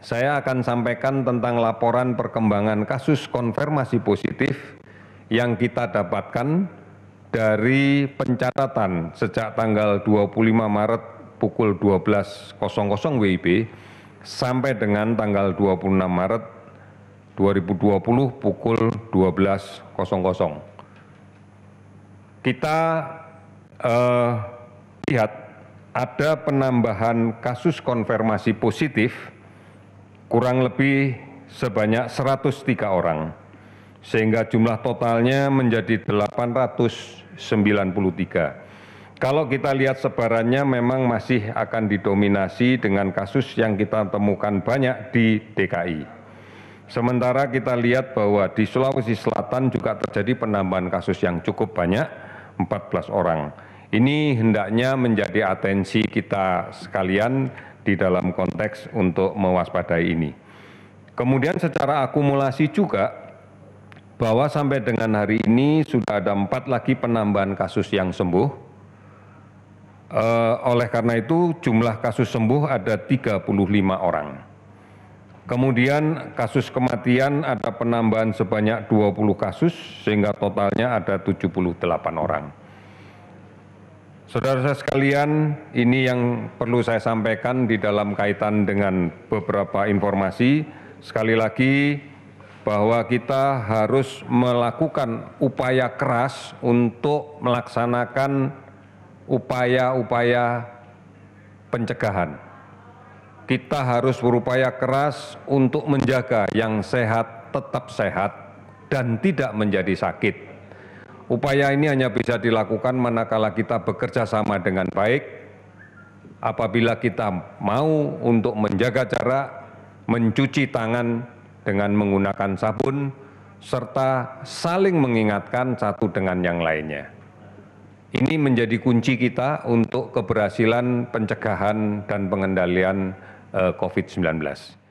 saya akan sampaikan tentang laporan perkembangan kasus konfirmasi positif yang kita dapatkan dari pencatatan sejak tanggal 25 Maret pukul 12.00 WIB sampai dengan tanggal 26 Maret 2020 pukul 12.00. Kita eh, lihat ada penambahan kasus konfirmasi positif kurang lebih sebanyak 103 orang, sehingga jumlah totalnya menjadi 893. Kalau kita lihat sebarannya memang masih akan didominasi dengan kasus yang kita temukan banyak di DKI. Sementara kita lihat bahwa di Sulawesi Selatan juga terjadi penambahan kasus yang cukup banyak, 14 orang. Ini hendaknya menjadi atensi kita sekalian di dalam konteks untuk mewaspadai ini. Kemudian secara akumulasi juga bahwa sampai dengan hari ini sudah ada empat lagi penambahan kasus yang sembuh. E, oleh karena itu jumlah kasus sembuh ada 35 orang. Kemudian kasus kematian ada penambahan sebanyak 20 kasus sehingga totalnya ada 78 orang. Saudara-saudara sekalian, ini yang perlu saya sampaikan di dalam kaitan dengan beberapa informasi. Sekali lagi, bahwa kita harus melakukan upaya keras untuk melaksanakan upaya-upaya pencegahan. Kita harus berupaya keras untuk menjaga yang sehat tetap sehat dan tidak menjadi sakit Upaya ini hanya bisa dilakukan manakala kita bekerja sama dengan baik, apabila kita mau untuk menjaga jarak, mencuci tangan dengan menggunakan sabun, serta saling mengingatkan satu dengan yang lainnya. Ini menjadi kunci kita untuk keberhasilan pencegahan dan pengendalian eh, COVID-19.